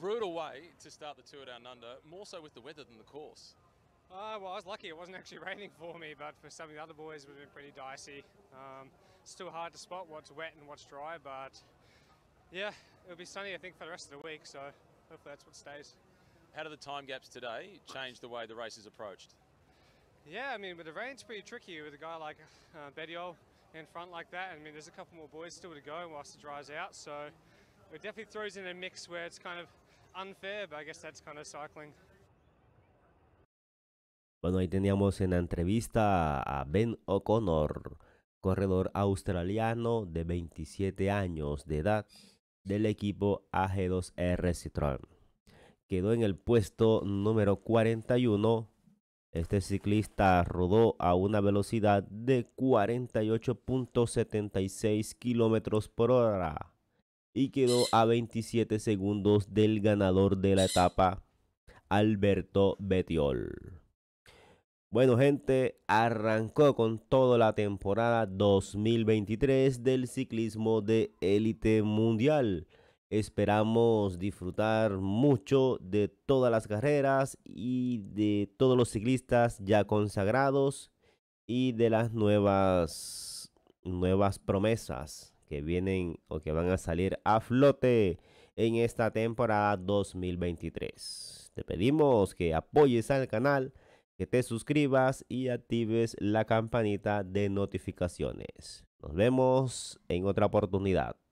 brutal way to start the tour down under, more so with the weather than the course. Uh, well, I was lucky. It wasn't actually raining for me, but for some of the other boys, it would have been pretty dicey. Um, it's still hard to spot what's wet and what's dry, but yeah, it'll be sunny, I think, for the rest of the week, so hopefully that's what stays. How do the time gaps today change the way the race is approached? Yeah, I mean, with the rain's pretty tricky with a guy like uh, Bediol in front like that. I mean, there's a couple more boys still to go whilst it dries out, so Bueno, ahí teníamos en la entrevista a Ben O'Connor, corredor australiano de 27 años de edad del equipo AG2R Citroën. Quedó en el puesto número 41. Este ciclista rodó a una velocidad de 48.76 kilómetros por hora y quedó a 27 segundos del ganador de la etapa, Alberto Betiol. Bueno, gente, arrancó con toda la temporada 2023 del ciclismo de élite mundial. Esperamos disfrutar mucho de todas las carreras y de todos los ciclistas ya consagrados y de las nuevas nuevas promesas que vienen o que van a salir a flote en esta temporada 2023. Te pedimos que apoyes al canal, que te suscribas y actives la campanita de notificaciones. Nos vemos en otra oportunidad.